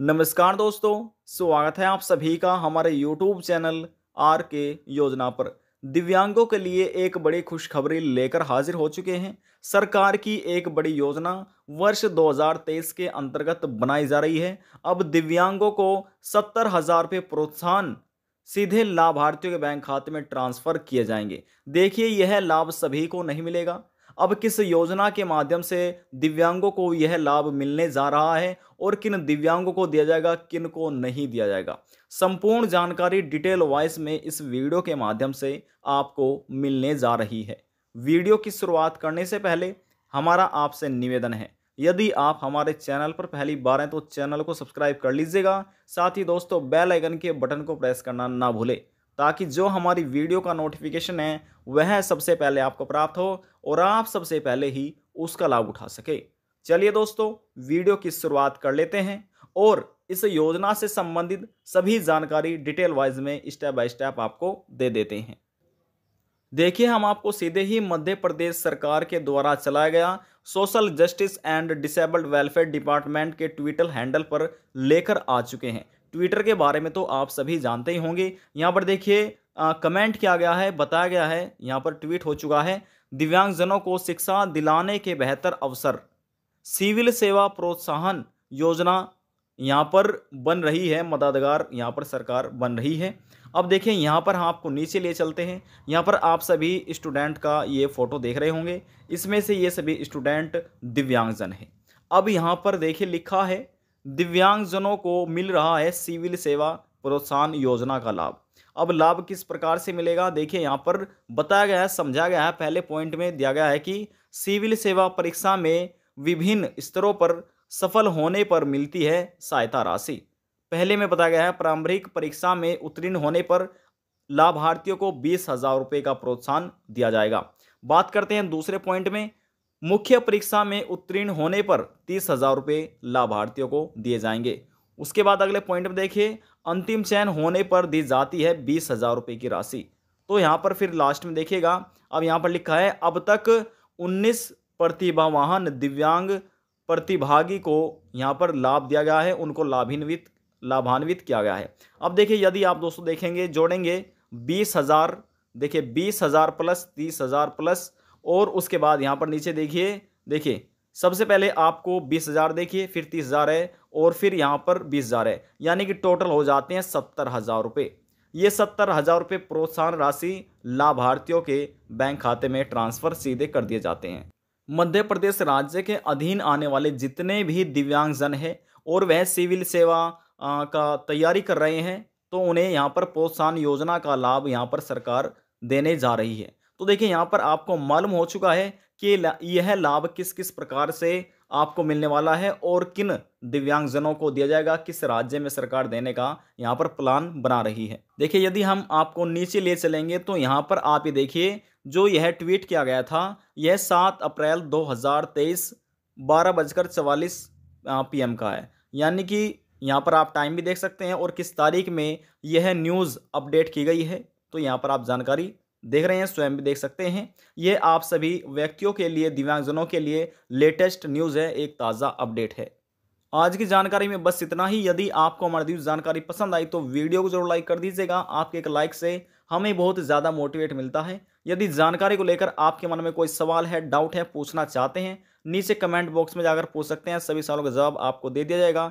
नमस्कार दोस्तों स्वागत है आप सभी का हमारे यूट्यूब चैनल आर के योजना पर दिव्यांगों के लिए एक बड़ी खुशखबरी लेकर हाजिर हो चुके हैं सरकार की एक बड़ी योजना वर्ष 2023 के अंतर्गत बनाई जा रही है अब दिव्यांगों को सत्तर हजार रुपये प्रोत्साहन सीधे लाभार्थियों के बैंक खाते में ट्रांसफ़र किए जाएंगे देखिए यह लाभ सभी को नहीं मिलेगा अब किस योजना के माध्यम से दिव्यांगों को यह लाभ मिलने जा रहा है और किन दिव्यांगों को दिया जाएगा किन को नहीं दिया जाएगा संपूर्ण जानकारी डिटेल वाइज में इस वीडियो के माध्यम से आपको मिलने जा रही है वीडियो की शुरुआत करने से पहले हमारा आपसे निवेदन है यदि आप हमारे चैनल पर पहली बार हैं तो चैनल को सब्सक्राइब कर लीजिएगा साथ ही दोस्तों बेल आइकन के बटन को प्रेस करना ना भूलें ताकि जो हमारी वीडियो का नोटिफिकेशन है वह सबसे पहले आपको प्राप्त हो और आप सबसे पहले ही उसका लाभ उठा सके चलिए दोस्तों वीडियो की शुरुआत कर लेते हैं और इस योजना से संबंधित सभी जानकारी डिटेल वाइज में स्टेप बाय स्टेप आपको दे देते हैं देखिए हम आपको सीधे ही मध्य प्रदेश सरकार के द्वारा चलाया गया social justice and disabled welfare department के ट्विटर हैंडल पर लेकर आ चुके हैं ट्विटर के बारे में तो आप सभी जानते ही होंगे यहाँ पर देखिए कमेंट किया गया है बताया गया है यहाँ पर ट्वीट हो चुका है दिव्यांगजनों को शिक्षा दिलाने के बेहतर अवसर सिविल सेवा प्रोत्साहन योजना यहाँ पर बन रही है मददगार यहाँ पर सरकार बन रही है अब देखें यहाँ पर हम हाँ आपको नीचे ले चलते हैं यहाँ पर आप सभी स्टूडेंट का ये फ़ोटो देख रहे होंगे इसमें से ये सभी स्टूडेंट दिव्यांगजन है अब यहाँ पर देखिए लिखा है दिव्यांगजनों को मिल रहा है सिविल सेवा प्रोत्साहन योजना का लाभ अब लाभ किस प्रकार से मिलेगा देखिए यहाँ पर बताया गया है समझा गया है पहले पॉइंट में दिया गया है कि सिविल सेवा परीक्षा में विभिन्न स्तरों पर सफल होने पर मिलती है सहायता राशि पहले में बताया गया है प्रारंभिक परीक्षा में उत्तीर्ण होने पर लाभार्थियों को बीस हजार रुपये का प्रोत्साहन दिया जाएगा बात करते हैं दूसरे पॉइंट में मुख्य परीक्षा में उत्तीर्ण होने पर तीस हजार रुपये लाभार्थियों को दिए जाएंगे उसके बाद अगले पॉइंट में देखिए अंतिम चयन होने पर दी जाती है बीस हजार रुपये की राशि तो यहाँ पर फिर लास्ट में देखिएगा अब यहाँ पर लिखा है अब तक उन्नीस प्रतिभावान दिव्यांग प्रतिभागी को यहाँ पर लाभ दिया गया है उनको लाभान्वित लाभान्वित किया गया है अब देखिए यदि आप दोस्तों देखेंगे जोड़ेंगे बीस हज़ार देखिए बीस हज़ार प्लस तीस हज़ार प्लस और उसके बाद यहाँ पर नीचे देखिए देखिए सबसे पहले आपको बीस हज़ार देखिए फिर तीस हज़ार है और फिर यहाँ पर बीस हज़ार है यानी कि टोटल हो जाते हैं सत्तर हज़ार रुपये ये सत्तर हज़ार रुपये प्रोत्साहन राशि लाभार्थियों के बैंक खाते में ट्रांसफ़र सीधे कर दिए जाते हैं मध्य प्रदेश राज्य के अधीन आने वाले जितने भी दिव्यांगजन हैं और वह सिविल सेवा का तैयारी कर रहे हैं तो उन्हें यहाँ पर प्रोत्साहन योजना का लाभ यहाँ पर सरकार देने जा रही है तो देखिए यहाँ पर आपको मालूम हो चुका है कि यह लाभ किस किस प्रकार से आपको मिलने वाला है और किन दिव्यांगजनों को दिया जाएगा किस राज्य में सरकार देने का यहाँ पर प्लान बना रही है देखिए यदि हम आपको नीचे ले चलेंगे तो यहाँ पर आप ये देखिए जो यह ट्वीट किया गया था यह सात अप्रैल 2023 बारह बजकर चवालीस पी का है यानी कि यहाँ पर आप टाइम भी देख सकते हैं और किस तारीख में यह न्यूज़ अपडेट की गई है तो यहाँ पर आप जानकारी देख रहे हैं स्वयं भी देख सकते हैं ये आप सभी व्यक्तियों के लिए दिव्यांगजनों के लिए लेटेस्ट न्यूज़ है एक ताज़ा अपडेट है आज की जानकारी में बस इतना ही यदि आपको हमारी जानकारी पसंद आई तो वीडियो को जरूर लाइक कर दीजिएगा आपके एक लाइक से हमें बहुत ज़्यादा मोटिवेट मिलता है यदि जानकारी को लेकर आपके मन में कोई सवाल है डाउट है पूछना चाहते हैं नीचे कमेंट बॉक्स में जाकर पूछ सकते हैं सभी सवालों का जवाब आपको दे दिया जाएगा